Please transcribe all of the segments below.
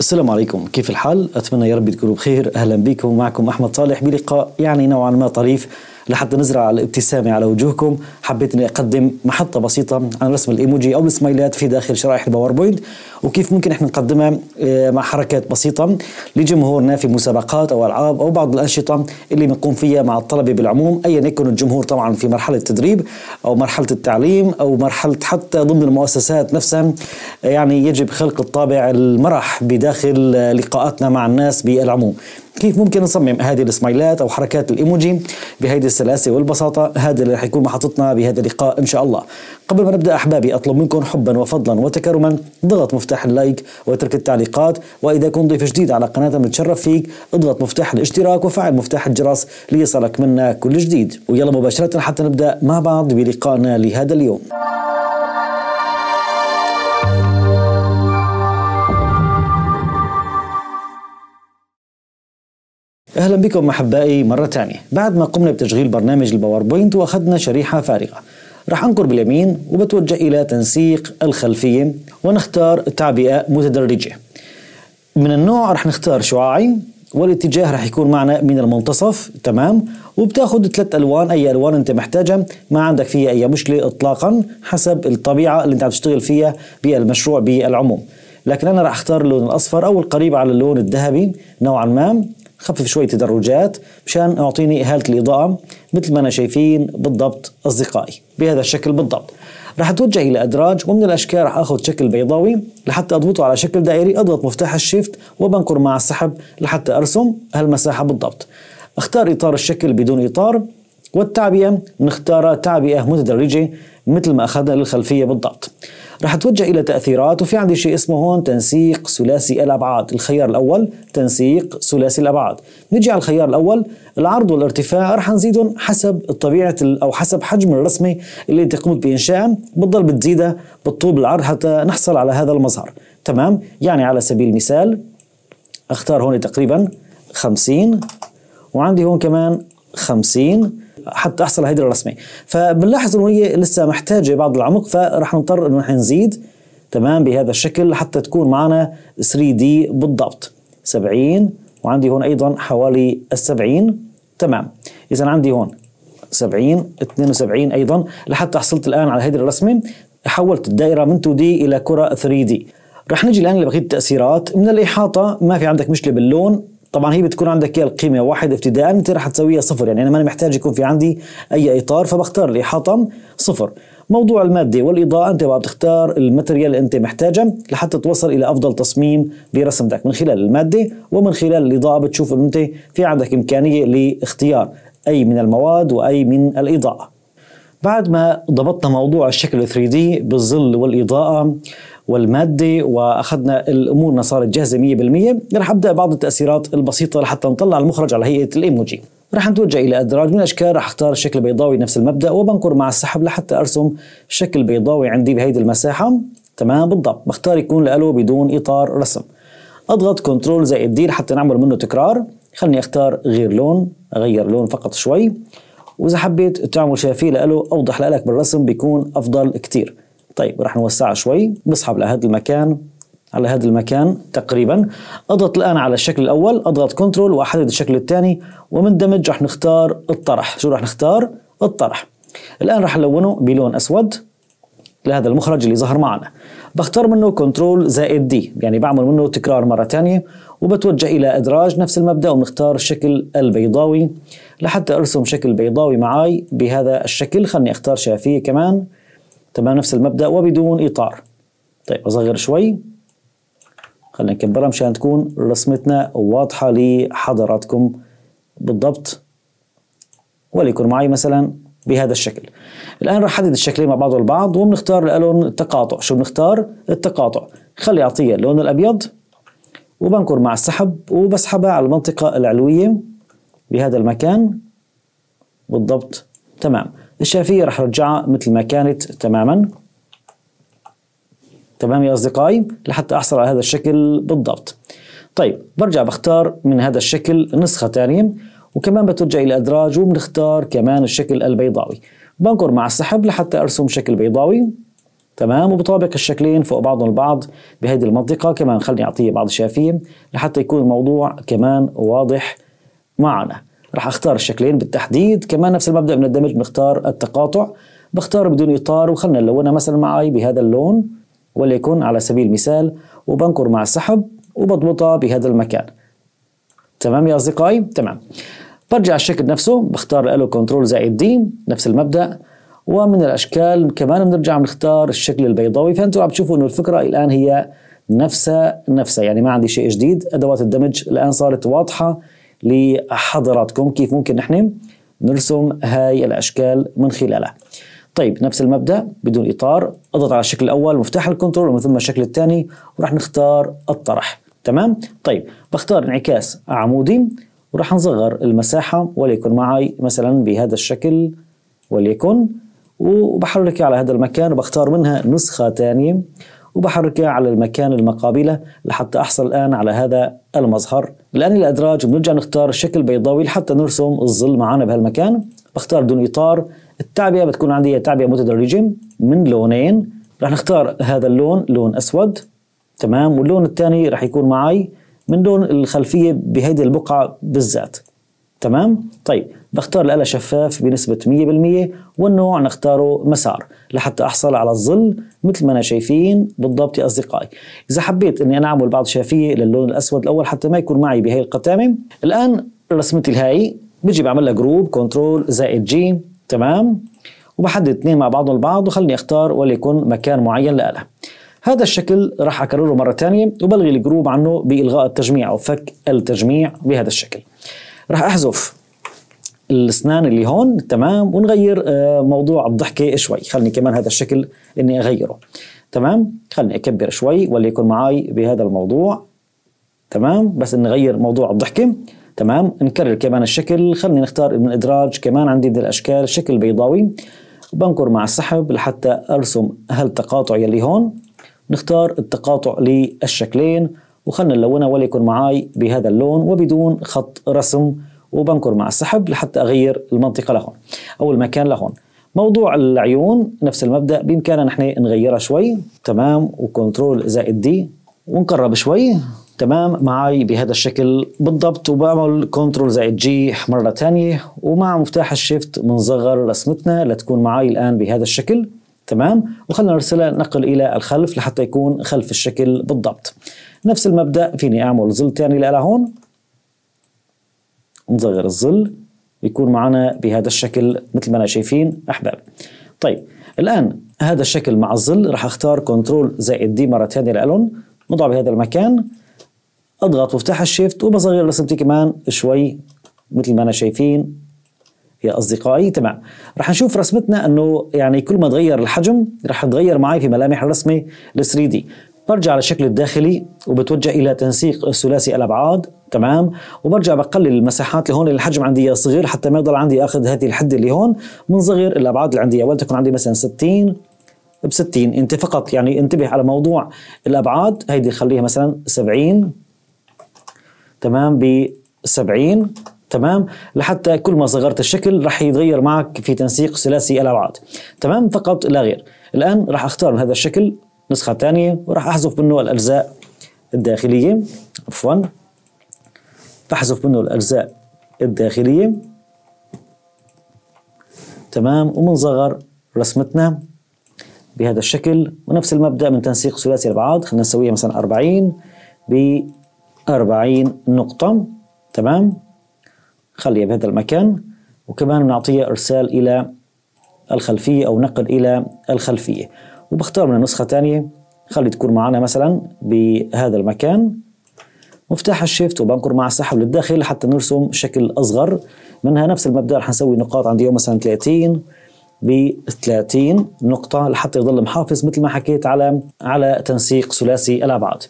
السلام عليكم كيف الحال؟ أتمنى يا رب تكونوا بخير أهلا بكم معكم أحمد صالح بلقاء يعني نوعا ما طريف لحتى نزرع الابتسامة على وجوهكم حبيت أني أقدم محطة بسيطة عن رسم الإيموجي أو السمايلات في داخل شرائح الباوربوينت وكيف ممكن احنا نقدمها آه، مع حركات بسيطة لجمهورنا في مسابقات أو ألعاب أو بعض الأنشطة اللي بنقوم فيها مع الطلبة بالعموم أيا يكن الجمهور طبعا في مرحلة التدريب أو مرحلة التعليم أو مرحلة حتى ضمن المؤسسات نفسها آه، يعني يجب خلق الطابع المرح بداخل آه، لقاءاتنا مع الناس بالعموم كيف ممكن نصمم هذه السمايلات او حركات الايموجي بهذه السلاسه والبساطه هذا اللي رح يكون محطتنا بهذا اللقاء ان شاء الله قبل ما نبدأ أحبابي أطلب منكم حبا وفضلا وتكرما ضغط مفتاح اللايك واترك التعليقات وإذا كنت ضيف جديد على قناتنا متشرف فيك اضغط مفتاح الاشتراك وفعل مفتاح الجرس ليصلك منا كل جديد ويلا مباشرة حتى نبدأ مع بعض بلقائنا لهذا اليوم اهلا بكم احبائي مره ثانيه، بعد ما قمنا بتشغيل برنامج الباوربوينت واخذنا شريحه فارغه، رح أنقر باليمين وبتوجه إلى تنسيق الخلفية ونختار تعبئة متدرجة من النوع رح نختار شعاعي والاتجاه رح يكون معنا من المنتصف تمام وبتاخد ثلاث الوان اي الوان انت محتاجها ما عندك فيها اي مشكله اطلاقا حسب الطبيعه اللي انت عم تشتغل فيها بالمشروع بالعموم لكن انا راح اختار اللون الاصفر او القريب على اللون الذهبي نوعا ما خفف شوي تدرجات مشان اعطيني هاله الاضاءه مثل ما انا شايفين بالضبط اصدقائي بهذا الشكل بالضبط راح اتوجه الى ادراج ومن الاشكال راح اخذ شكل بيضاوي لحتى اضبطه على شكل دائري اضغط مفتاح الشيفت وبنقر مع السحب لحتى ارسم هالمساحه بالضبط اختار اطار الشكل بدون اطار والتعبئه نختار تعبئه متدرجه مثل ما اخذنا للخلفيه بالضبط رح اتوجه الى تاثيرات وفي عندي شيء اسمه هون تنسيق ثلاثي الابعاد الخيار الاول تنسيق ثلاثي الابعاد نجي على الخيار الاول العرض والارتفاع رح نزيدهم حسب طبيعه او حسب حجم الرسمه اللي انت قمت بانشائها بتضل بتزيدها بالطول بالعرض حتى نحصل على هذا المظهر تمام يعني على سبيل المثال اختار هون تقريبا 50 وعندي هون كمان 50 حتى احصل على الهيدرة الرسمه فبنلاحظ انه هي لسه محتاجة بعض العمق فرح نضطر انه نحن نزيد تمام بهذا الشكل حتى تكون معنا 3 دي بالضبط 70 وعندي هون ايضا حوالي ال 70 تمام اذا عندي هون 70 72 ايضا لحتى حصلت الان على هذه الرسمة حولت الدائرة من 2 دي الى كرة 3 دي رح نجي الان لبقيه التاثيرات من الاحاطه ما في عندك مشكله باللون طبعا هي بتكون عندك اياها القيمه واحد ابتداء انت رح تسويها صفر يعني انا ماني محتاج يكون في عندي اي اطار فبختار لي حطم صفر موضوع الماده والاضاءه انت بقى بتختار الماتريال اللي انت محتاجها لحتى توصل الى افضل تصميم برسمتك من خلال الماده ومن خلال الاضاءه بتشوف انه انت في عندك امكانيه لاختيار اي من المواد واي من الاضاءه بعد ما ضبطنا موضوع الشكل 3D بالظل والإضاءة والمادي واخذنا الامور صارت جاهزه 100% رح ابدا بعض التاثيرات البسيطه لحتى نطلع المخرج على هيئه الايموجي رح نتوجه الى ادراج من الاشكال رح اختار الشكل البيضاوي نفس المبدا وبنقر مع السحب لحتى ارسم شكل بيضاوي عندي بهيدي المساحه تمام بالضبط بختار يكون له بدون اطار رسم اضغط كنترول زائد دي حتى نعمل منه تكرار خلني اختار غير لون اغير لون فقط شوي واذا حبيت تعمل شافيه له اوضح لك بالرسم بيكون افضل كتير طيب رح نوسعها شوي بسحب لهذا المكان على هذا المكان تقريبا اضغط الان على الشكل الاول اضغط كنترول واحدد الشكل الثاني ومن دمج رح نختار الطرح شو رح نختار الطرح الان رح الونه بلون اسود لهذا المخرج اللي ظهر معنا بختار منه كنترول زائد دي يعني بعمل منه تكرار مرة ثانيه وبتوجه إلى إدراج نفس المبدأ ونختار الشكل البيضاوي لحتى أرسم شكل بيضاوي معاي بهذا الشكل خلني أختار شافيه كمان تمام نفس المبدأ وبدون إطار طيب أصغر شوي خلينا نكبرها مشان تكون رسمتنا واضحة لحضراتكم بالضبط وليكن معي مثلا بهذا الشكل الآن رح أحدد الشكلين مع بعض البعض وبنختار الألون التقاطع شو بنختار؟ التقاطع خلي أعطيه اللون الأبيض وبنكر مع السحب وبسحبها على المنطقة العلوية بهذا المكان بالضبط تمام الشافية راح ارجعها مثل ما كانت تماما تمام يا أصدقائي لحتى أحصل على هذا الشكل بالضبط طيب برجع بختار من هذا الشكل نسخة ثانية وكمان بترجع إلى أدراج وبنختار كمان الشكل البيضاوي بنقر مع السحب لحتى أرسم شكل بيضاوي تمام وبطابق الشكلين فوق بعضهم البعض بهذه المنطقة كمان خليني أعطيه بعض الشافية لحتى يكون الموضوع كمان واضح معنا راح اختار الشكلين بالتحديد كمان نفس المبدا من الدمج بنختار التقاطع بختار بدون اطار وخلنا نلونها مثلا معي بهذا اللون وليكن على سبيل المثال وبنكر مع السحب وبضبطها بهذا المكان تمام يا اصدقائي تمام برجع الشكل نفسه بختار الو كنترول زائد دي نفس المبدا ومن الاشكال كمان بنرجع بنختار الشكل البيضاوي فانتم عم تشوفوا انه الفكره الان هي نفسها نفسها يعني ما عندي شيء جديد ادوات الدمج الان صارت واضحه لحضراتكم كيف ممكن نحن نرسم هاي الأشكال من خلالها طيب نفس المبدأ بدون إطار اضغط على الشكل الأول مفتاح الكنترول ومن ثم الشكل الثاني وراح نختار الطرح تمام طيب بختار انعكاس عمودي وراح نصغر المساحة وليكن معي مثلا بهذا الشكل وليكن وبحركها على هذا المكان وبختار منها نسخة ثانية وبحركها على المكان المقابلة لحتى أحصل الآن على هذا المظهر الآن الأدراج بنرجع نختار الشكل بيضاوي لحتى نرسم الظل معنا بهالمكان بختار دون إطار التعبئة بتكون عندي تعبئة متدرجة من لونين رح نختار هذا اللون لون أسود تمام واللون الثاني رح يكون معي من لون الخلفية بهيدي البقعة بالذات تمام طيب بختار الآلة شفاف بنسبة 100% والنوع نختاره مسار لحتى أحصل على الظل مثل ما أنا شايفين بالضبط يا أصدقائي إذا حبيت أني أنا أعمل بعض شافية للون الأسود الأول حتى ما يكون معي بهي القتامة الآن رسمتي الهاي بجي بعمل لها جروب كنترول زائد جي تمام وبحدد اثنين مع بعضهم البعض وخلني اختار وليكن مكان معين لأله هذا الشكل راح اكرره مره ثانيه وبلغي الجروب عنه بالغاء التجميع او فك التجميع بهذا الشكل راح احذف الاسنان اللي هون تمام ونغير آه، موضوع الضحكه شوي خلني كمان هذا الشكل اني اغيره تمام خلني اكبر شوي وليكن معي بهذا الموضوع تمام بس نغير موضوع الضحكه تمام نكرر كمان الشكل خلني نختار من الادراج كمان عندي من الاشكال شكل بيضاوي وبنكر مع السحب لحتى ارسم هالتقاطع يلي هون نختار التقاطع للشكلين وخلنا نلونها وليكن معي بهذا اللون وبدون خط رسم وبنكر مع السحب لحتى أغير المنطقة لهون أو المكان لهون موضوع العيون نفس المبدأ بإمكاننا نحن نغيرها شوي تمام وكنترول زائد دي ونقرب شوي تمام معي بهذا الشكل بالضبط وبعمل كنترول زائد جي مرة ثانيه ومع مفتاح الشيفت بنصغر رسمتنا لتكون معي الآن بهذا الشكل تمام وخلنا نرسلها نقل إلى الخلف لحتى يكون خلف الشكل بالضبط نفس المبدأ فيني أعمل زل ثاني لهون نصغر الظل يكون معنا بهذا الشكل مثل ما أنا شايفين أحباب طيب الآن هذا الشكل مع الظل راح أختار كنترول زائد دي مرة ثانية لألون نضع بهذا المكان أضغط وافتح الشيفت وبصغر رسمتي كمان شوي مثل ما أنا شايفين يا أصدقائي تمام راح نشوف رسمتنا أنه يعني كل ما تغير الحجم راح تغير معي في ملامح الرسمة ال 3 دي برجع للشكل الداخلي وبتوجه الى تنسيق ثلاثي الابعاد تمام وبرجع بقلل المساحات اللي هون الحجم عندي صغير حتى ما يضل عندي اخذ هذه الحده اللي هون من صغير الابعاد اللي عندي تكون عندي مثلا 60 ب 60 انت فقط يعني انتبه على موضوع الابعاد هيدي خليها مثلا 70 تمام ب 70 تمام لحتى كل ما صغرت الشكل راح يتغير معك في تنسيق ثلاثي الابعاد تمام فقط لا غير الان راح اختار من هذا الشكل نسخه ثانيه وراح احذف منه الاجزاء الداخليه عفوا بحذف منه الاجزاء الداخليه تمام ومنصغر رسمتنا بهذا الشكل ونفس المبدا من تنسيق ثلاثي الابعاد خلينا نسويها مثلا 40 ب 40 نقطه تمام خليها بهذا المكان وكمان بنعطيها ارسال الى الخلفيه او نقل الى الخلفيه وبختار منها نسخة الثانية خلي تكون معنا مثلا بهذا المكان مفتاح الشيفت وبنكر مع السحب للداخل حتى نرسم شكل أصغر منها نفس المبدأ رح نسوي نقاط عندي يوم مثلا 30 ب 30 نقطة لحتى يظل محافظ مثل ما حكيت على على تنسيق ثلاثي الأبعاد.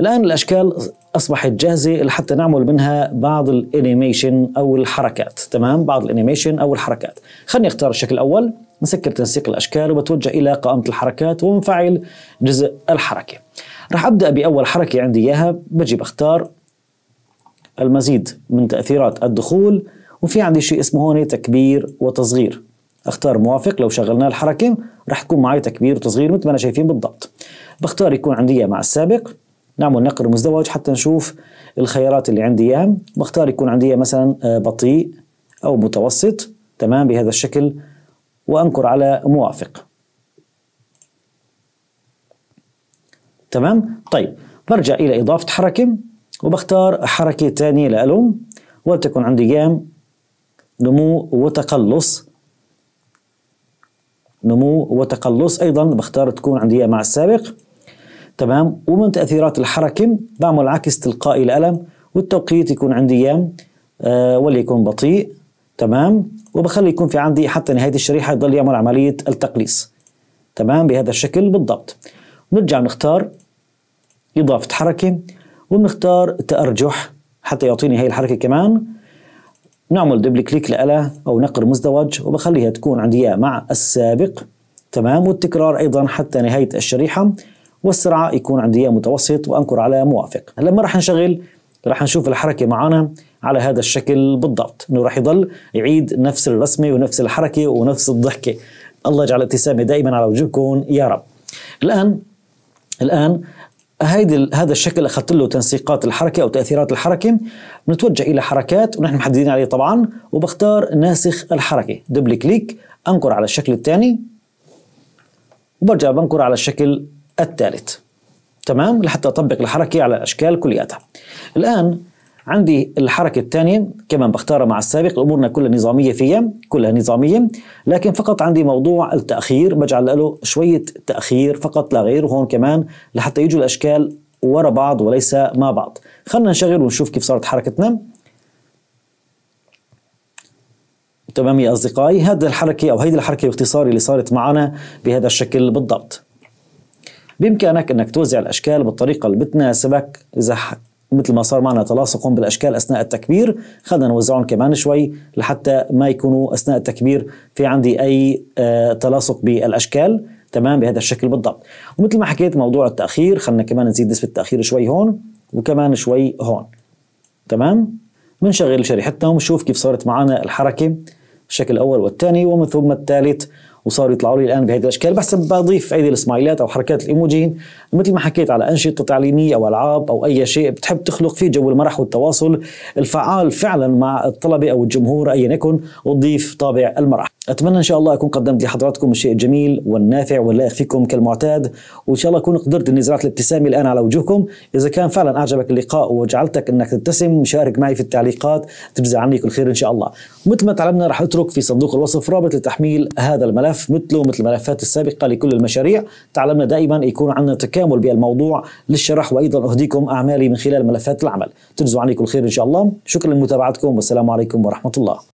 الآن الأشكال أصبحت جاهزة لحتى نعمل منها بعض الانيميشن أو الحركات، تمام؟ بعض الانيميشن أو الحركات. خليني أختار الشكل الأول نسكر تنسيق الأشكال وبتوجه إلى قائمة الحركات ومنفعل جزء الحركة رح أبدأ بأول حركة عندي إياها بجي بختار المزيد من تأثيرات الدخول وفي عندي شيء اسمه هون تكبير وتصغير اختار موافق لو شغلنا الحركة رح تكون معي تكبير وتصغير مثل ما أنا شايفين بالضبط بختار يكون عندي مع السابق نعمل نقر مزدوج حتى نشوف الخيارات اللي عندي اياها بختار يكون عندي مثلا آه، بطيء او متوسط تمام بهذا الشكل وأنكر على موافق تمام طيب برجع إلى إضافة حركة وبختار حركة ثانية لألوم ولتكن عندي جام نمو وتقلص نمو وتقلص أيضا بختار تكون عندي مع السابق تمام ومن تأثيرات الحركة بعمل عكس تلقائي الألم والتوقيت يكون عندي يام آه وليكن بطيء تمام وبخلي يكون في عندي حتى نهايه الشريحه يضل يعمل عمليه التقليص تمام بهذا الشكل بالضبط نرجع نختار اضافه حركه ونختار تارجح حتى يعطيني هي الحركه كمان نعمل دبل كليك لألا او نقر مزدوج وبخليها تكون عندي اياه مع السابق تمام والتكرار ايضا حتى نهايه الشريحه والسرعه يكون عندي اياه متوسط وانكر على موافق هلا لما راح نشغل راح نشوف الحركه معانا على هذا الشكل بالضبط انه راح يضل يعيد نفس الرسمه ونفس الحركه ونفس الضحكه الله يجعل ابتسامه دائما على وجوهكم يا رب الان الان هيدي هذا الشكل اخذت له تنسيقات الحركه او تاثيرات الحركه بنتوجه الى حركات ونحن محددين عليه طبعا وبختار ناسخ الحركه دبل كليك انقر على الشكل الثاني وبرجع بنقر على الشكل الثالث تمام لحتى اطبق الحركه على الاشكال كلياتها الان عندي الحركة الثانية كمان بختارها مع السابق أمورنا كلها نظامية فيها كلها نظامية لكن فقط عندي موضوع التأخير بجعل له شوية تأخير فقط لا غير وهون كمان لحتى يجوا الأشكال ورا بعض وليس مع بعض خلنا نشغل ونشوف كيف صارت حركتنا تمام يا أصدقائي هذا الحركة أو هيدي الحركة باختصار اللي صارت معنا بهذا الشكل بالضبط بإمكانك أنك توزع الأشكال بالطريقة اللي بتناسبك إذا مثل ما صار معنا تلاصقهم بالاشكال اثناء التكبير خلينا نوزعهم كمان شوي لحتى ما يكونوا اثناء التكبير في عندي اي آه، تلاصق بالاشكال تمام بهذا الشكل بالضبط ومثل ما حكيت موضوع التاخير خلينا كمان نزيد نسبه التاخير شوي هون وكمان شوي هون تمام بنشغل شريحتنا ونشوف كيف صارت معنا الحركه الشكل الاول والثاني ومن ثم الثالث وصاروا يطلعوا لي الان بهذه الاشكال بحسب بضيف ايدي السمايلات او حركات الايموجين مثل ما حكيت على أنشطة تعليمية أو ألعاب أو أي شيء بتحب تخلق فيه جو المرح والتواصل الفعال فعلا مع الطلبة أو الجمهور أيا يكن وتضيف طابع المرح أتمنى إن شاء الله أكون قدمت لحضراتكم الشيء الجميل والنافع واللائق فيكم كالمعتاد وإن شاء الله أكون قدرت إني زرعت الابتسامة الآن على وجوهكم إذا كان فعلا أعجبك اللقاء وجعلتك إنك تبتسم شارك معي في التعليقات تجزى عني كل خير إن شاء الله مثل ما تعلمنا راح أترك في صندوق الوصف رابط لتحميل هذا الملف مثله مثل الملفات السابقة لكل المشاريع تعلمنا دائما يكون عندنا تكاليف التكامل بالموضوع للشرح وايضا اهديكم اعمالي من خلال ملفات العمل تنزو عليكم الخير ان شاء الله شكرا لمتابعتكم والسلام عليكم ورحمه الله